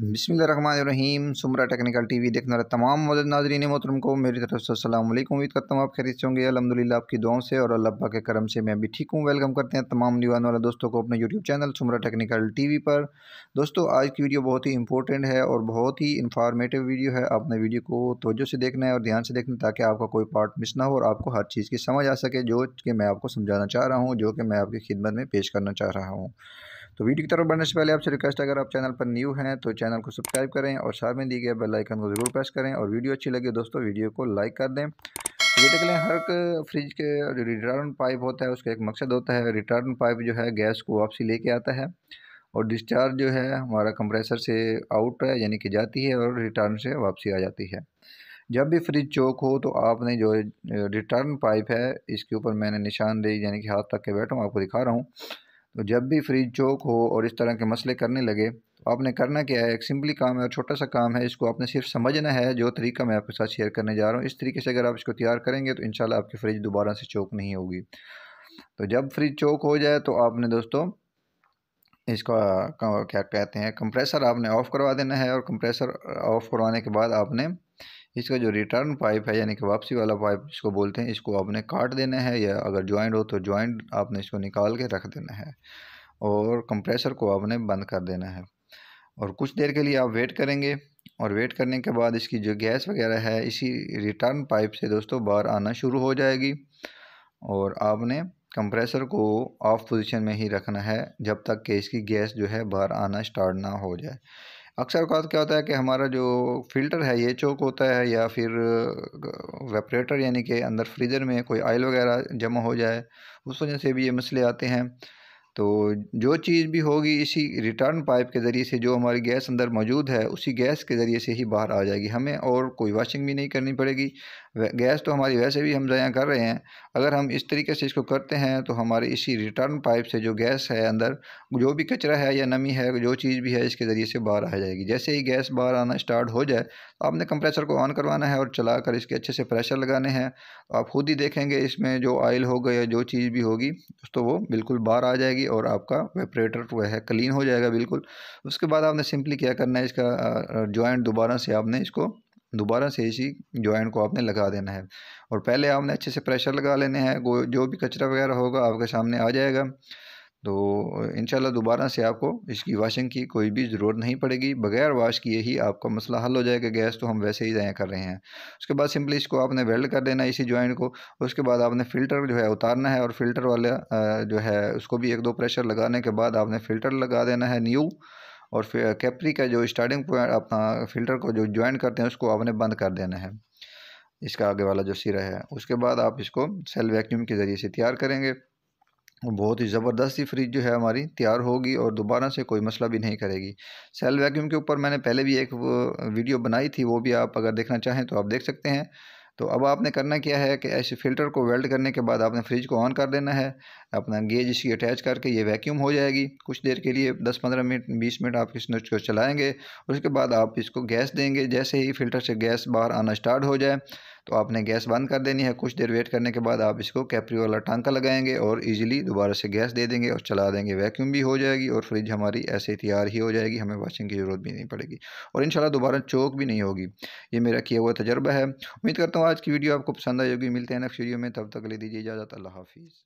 बिसमीम सुमरा technical TV देखने वाले तमाम मदद नाजरीन मोहतरम को मेरी तरफ से अस्सलाम उम्मीद करता हूँ आप खरीद से होंगे अलहमदिल्ला आपकी दुआओं से और अल्लाह के करम से मैं भी ठीक हूँ वेलकम करते हैं तमाम दीवान वाले दोस्तों को अपने YouTube channel Sumra technical TV पर दोस्तों आज की वीडियो बहुत ही इंपॉर्टेंट है और बहुत ही इंफॉर्मेटिव वीडियो है आपने वीडियो को तोजो से देखना है और ध्यान से देखना ताकि आपका कोई पार्ट मिस ना हो और आपको हर चीज़ की समझ आ सके जो कि मैं आपको समझाना चाह रहा हूँ जो कि मैं आपकी खिदमत में पेश करना चाह रहा हूँ तो वीडियो की तरफ बढ़ने से पहले आपसे रिक्वेस्ट अगर आप चैनल पर न्यू हैं तो चैनल को सब्सक्राइब करें और साथ में दिए गए बेल आइकन को ज़रूर प्रेस करें और वीडियो अच्छी लगे दोस्तों वीडियो को लाइक कर दें ये देख लें हर फ्रिज के रिटर्न पाइप होता है उसका एक मकसद होता है रिटर्न पाइप जो है गैस को वापसी लेके आता है और डिस्चार्ज जो है हमारा कंप्रेसर से आउट है यानी कि जाती है और रिटर्न से वापसी आ जाती है जब भी फ्रिज चौक हो तो आपने जो रिटर्न पाइप है इसके ऊपर मैंने निशानदेही यानी कि हाथ तक के बैठा हूँ आपको दिखा रहा हूँ तो जब भी फ्रिज चौक हो और इस तरह के मसले करने लगे तो आपने करना क्या है एक सिंपली काम है और छोटा सा काम है इसको आपने सिर्फ समझना है जो तरीका मैं आपके साथ शेयर करने जा रहा हूँ इस तरीके से अगर आप इसको तैयार करेंगे तो इन आपकी फ्रिज दोबारा से चौक नहीं होगी तो जब फ्रिज चौक हो जाए तो आपने दोस्तों इसका क्या कहते हैं कंप्रेसर आपने ऑफ़ करवा देना है और कंप्रेसर ऑफ़ करवाने के बाद आपने इसका जो रिटर्न पाइप है यानी कि वापसी वाला पाइप इसको बोलते हैं इसको आपने काट देना है या अगर ज्वाइंट हो तो ज्वाइंट आपने इसको निकाल के रख देना है और कंप्रेसर को आपने बंद कर देना है और कुछ देर के लिए आप वेट करेंगे और वेट करने के बाद इसकी जो गैस वगैरह है इसी रिटर्न पाइप से दोस्तों बाहर आना शुरू हो जाएगी और आपने कंप्रेसर को ऑफ पोजीशन में ही रखना है जब तक कि इसकी गैस जो है बाहर आना स्टार्ट ना हो जाए अक्सर अवत क्या होता है कि हमारा जो फ़िल्टर है ये चौक होता है या फिर वेपरेटर यानी कि अंदर फ्रीज़र में कोई आयल वगैरह जमा हो जाए उस वजह से भी ये मसले आते हैं तो जो चीज़ भी होगी इसी रिटर्न पाइप के ज़रिए से जो हमारी गैस अंदर मौजूद है उसी गैस के ज़रिए से ही बाहर आ जाएगी हमें और कोई वॉशिंग भी नहीं करनी पड़ेगी गैस तो हमारी वैसे भी हम ज़ाया कर रहे हैं अगर हम इस तरीके से इसको करते हैं तो हमारे इसी रिटर्न पाइप से जो गैस है अंदर जो भी कचरा है या नमी है जो चीज़ भी है इसके ज़रिए से बाहर आ जाएगी जैसे ही गैस बाहर आना स्टार्ट हो जाए तो आपने कंप्रेसर को ऑन करवाना है और चला कर इसके अच्छे से प्रेशर लगाने हैं आप खुद ही देखेंगे इसमें जो ऑयल होगा या जो चीज़ भी होगी तो वो बिल्कुल बाहर आ जाएगी जाएगी और आपका वेपरेटर वह है क्लीन हो जाएगा बिल्कुल उसके बाद आपने सिंपली क्या करना है इसका जॉइंट दोबारा से आपने इसको दोबारा से इसी जॉइंट को आपने लगा देना है और पहले आपने अच्छे से प्रेशर लगा लेने हैं जो भी कचरा वगैरह होगा आपके सामने आ जाएगा तो इन दोबारा से आपको इसकी वाशिंग की कोई भी ज़रूरत नहीं पड़ेगी बगैर वाश किए ही आपका मसला हल हो जाएगा गैस तो हम वैसे ही ज़ाया कर रहे हैं उसके बाद सिंपली इसको आपने वेल्ड कर देना इसी जॉइंट को उसके बाद आपने फ़िल्टर जो है उतारना है और फ़िल्टर वाला जो है उसको भी एक दो प्रेशर लगाने के बाद आपने फ़िल्टर लगा देना है न्यू और फिर कैपरी का जो स्टार्टिंग पॉइंट अपना फ़िल्टर को जो ज्वाइन करते हैं उसको आपने बंद कर देना है इसका आगे वाला जो सिरा है उसके बाद आप इसको सेल वैक्यूम के ज़रिए से तैयार करेंगे बहुत ही ज़बरदस्त ही फ्रिज जो है हमारी तैयार होगी और दोबारा से कोई मसला भी नहीं करेगी सेल वैक्यूम के ऊपर मैंने पहले भी एक वीडियो बनाई थी वो भी आप अगर देखना चाहें तो आप देख सकते हैं तो अब आपने करना क्या है कि ऐसे फ़िल्टर को वेल्ड करने के बाद आपने फ्रिज को ऑन कर देना है अपना गेज इसकी अटैच करके ये वैक्यूम हो जाएगी कुछ देर के लिए 10-15 मिनट 20 मिनट आप इस नोच को चलाएंगे उसके बाद आप इसको गैस देंगे जैसे ही फ़िल्टर से गैस बाहर आना स्टार्ट हो जाए तो आपने गैस बंद कर देनी है कुछ देर वेट करने के बाद आप इसको कैपरी वाला टांका लगाएंगे और ईजिली दोबारा से गैस दे देंगे और चला देंगे वैक्यूम भी हो जाएगी और फ्रिज हमारी ऐसे तैयार ही हो जाएगी हमें वॉशिंग की ज़रूरत भी नहीं पड़ेगी और इन दोबारा चौक भी नहीं होगी ये मेरा किया हुआ तजर्बा है उम्मीद करता हूँ आज की वीडियो आपको पसंद आई होगी मिलते हैं नेक्स्ट वीडियो में तब तक ले दीजिए इजाज़त अल्लाह हाफिज़